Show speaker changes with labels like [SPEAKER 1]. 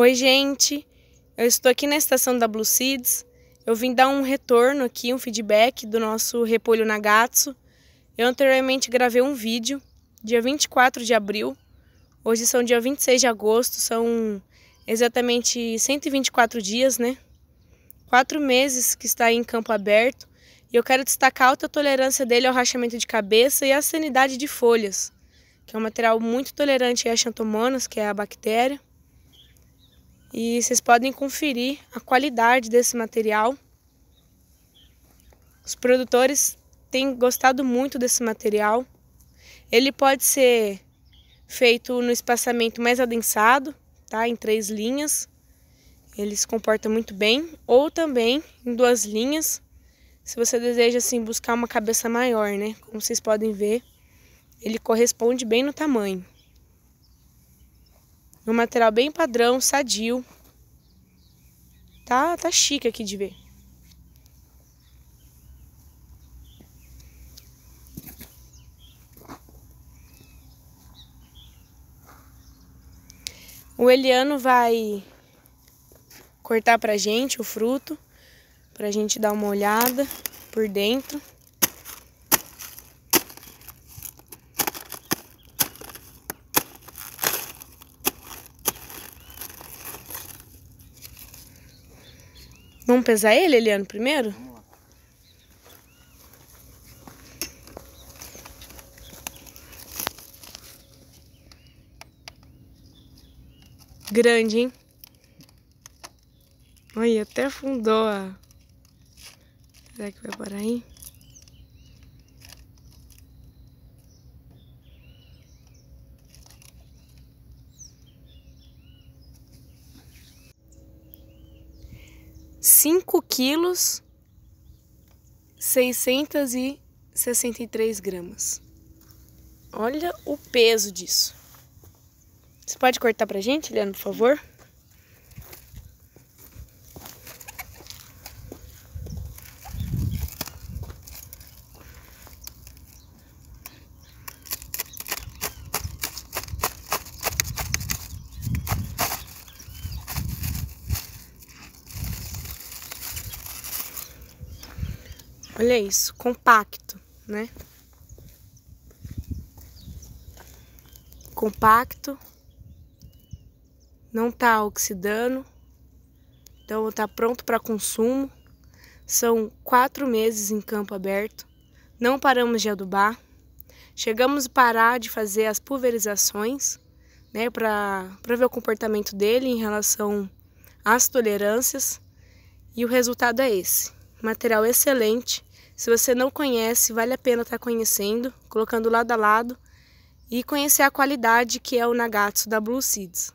[SPEAKER 1] Oi, gente. Eu estou aqui na estação da Blue Seeds. Eu vim dar um retorno aqui, um feedback do nosso repolho Nagatsu. Eu anteriormente gravei um vídeo, dia 24 de abril. Hoje são dia 26 de agosto, são exatamente 124 dias, né? Quatro meses que está em campo aberto. E eu quero destacar a alta tolerância dele ao rachamento de cabeça e à sanidade de folhas, que é um material muito tolerante a xantomonas, que é a bactéria. E vocês podem conferir a qualidade desse material. Os produtores têm gostado muito desse material. Ele pode ser feito no espaçamento mais adensado, tá? Em três linhas. Ele se comporta muito bem. Ou também em duas linhas, se você deseja assim buscar uma cabeça maior, né? Como vocês podem ver, ele corresponde bem no tamanho um material bem padrão, sadio. Tá, tá chique aqui de ver. O Eliano vai cortar pra gente o fruto, pra gente dar uma olhada por dentro. Vamos pesar ele, Eliano, primeiro? Grande, hein? Olha, até afundou. Será que vai parar aí? 5 quilos 663 gramas. Olha o peso disso. Você pode cortar pra gente, Leandro, por favor? Olha isso, compacto, né? Compacto. Não tá oxidando. Então tá pronto para consumo. São quatro meses em campo aberto. Não paramos de adubar. Chegamos a parar de fazer as pulverizações, né, para ver o comportamento dele em relação às tolerâncias. E o resultado é esse: material excelente, se você não conhece, vale a pena estar tá conhecendo, colocando lado a lado e conhecer a qualidade que é o Nagatsu da Blue Seeds.